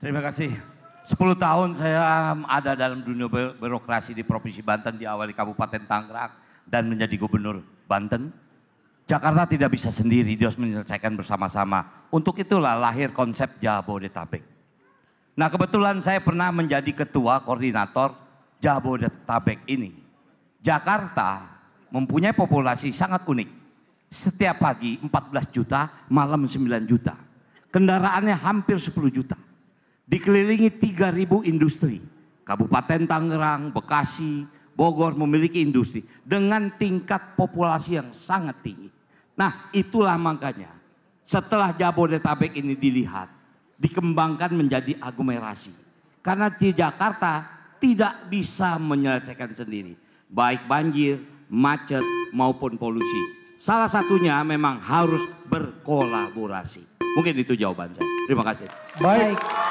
Terima kasih. 10 tahun saya um, ada dalam dunia birokrasi di Provinsi Banten di diawali Kabupaten Tangerang dan menjadi gubernur Banten. Jakarta tidak bisa sendiri, dia harus menyelesaikan bersama-sama. Untuk itulah lahir konsep Jabodetabek. Nah kebetulan saya pernah menjadi ketua koordinator Jabodetabek ini. Jakarta mempunyai populasi sangat unik. Setiap pagi 14 juta, malam 9 juta. Kendaraannya hampir 10 juta Dikelilingi 3.000 industri. Kabupaten Tangerang, Bekasi, Bogor memiliki industri dengan tingkat populasi yang sangat tinggi. Nah, itulah makanya setelah Jabodetabek ini dilihat, dikembangkan menjadi aglomerasi, Karena di Jakarta tidak bisa menyelesaikan sendiri, baik banjir, macet maupun polusi. Salah satunya memang harus berkolaborasi. Mungkin itu jawaban saya. Terima kasih. Baik.